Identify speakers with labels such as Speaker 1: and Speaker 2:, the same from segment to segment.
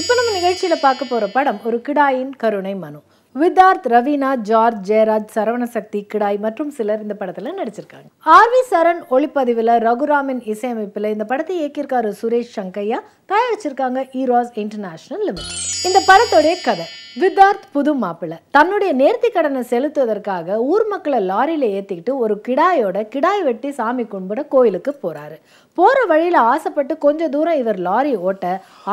Speaker 1: இப்போ நம்ம நிகழ்ச்சியில் பார்க்க போகிற படம் ஒரு கிடாயின் கருணை மனு விதார்த் ரவீனா ஜார்ஜ் ஜெயராஜ் சரவணசக்தி கிடாய் மற்றும் சிலர் இந்த படத்தில் நடிச்சிருக்காங்க ஆர் வி சரண் ஒளிப்பதிவில் ரகுராமின் இசையமைப்பில் இந்த படத்தை இயக்கியிருக்காரு சுரேஷ் சங்கையா தயாரிச்சிருக்காங்க ஈரோஸ் இன்டர்நேஷனல் லிமிடெட் இந்த படத்துடைய கதை வித்தார்த் புது மாப்பிள்ளை தன்னுடைய நேர்த்தி கடனை செலுத்துவதற்காக ஊர் மக்களை லாரியில் ஏற்றிக்கிட்டு ஒரு கிடாயோட கிடாய் வெட்டி சாமி கும்பிட கோயிலுக்கு போகிறாரு போகிற வழியில் ஆசைப்பட்டு கொஞ்சம் தூரம் இவர் லாரி ஓட்ட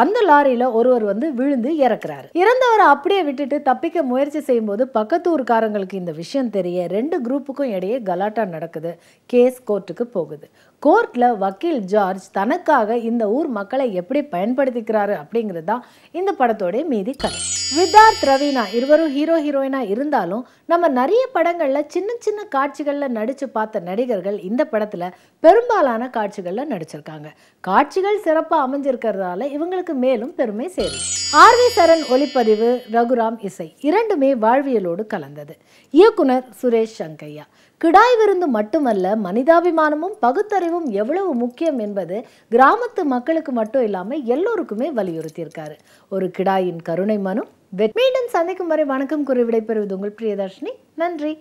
Speaker 1: அந்த லாரியில் ஒருவர் வந்து விழுந்து இறக்குறாரு இறந்தவரை அப்படியே விட்டுட்டு தப்பிக்க முயற்சி செய்யும்போது பக்கத்து ஊர்காரங்களுக்கு இந்த விஷயம் தெரிய ரெண்டு குரூப்புக்கும் இடையே கலாட்டா நடக்குது கேஸ் கோர்ட்டுக்கு போகுது கோர்ட்டில் வக்கீல் ஜார்ஜ் தனக்காக இந்த ஊர் மக்களை எப்படி பயன்படுத்திக்கிறாரு அப்படிங்கிறது தான் இந்த படத்தோடைய மீதி கதை விதார்த் ரவீனா இருவரும் ஹீரோ ஹீரோயினாக இருந்தாலும் நம்ம நிறைய படங்களில் சின்ன சின்ன காட்சிகளில் நடித்து பார்த்த நடிகர்கள் இந்த படத்தில் பெரும்பாலான காட்சிகளில் நடிச்சிருக்காங்க காட்சிகள் சிறப்பாக அமைஞ்சிருக்கிறதால இவங்களுக்கு உங்களுக்கு மேலும் பெருமை சேரும் ஆர் வி சரண் ஒளிப்பதிவு ரகுராம் இசை இரண்டுமே வாழ்வியலோடு கலந்தது இயக்குனர் சுரேஷ் சங்கையா கிடாய் விருந்து மட்டுமல்ல மனிதாபிமானமும் பகுத்தறிவும் எவ்வளவு முக்கியம் என்பது கிராமத்து மக்களுக்கு மட்டும் இல்லாமல் எல்லோருக்குமே வலியுறுத்தியிருக்காரு ஒரு கிடாயின் கருணை மனு மீண்டும் சந்திக்கும் வரை வணக்கம் குறை விடைபெறுவது உங்கள் பிரியதர்ஷினி நன்றி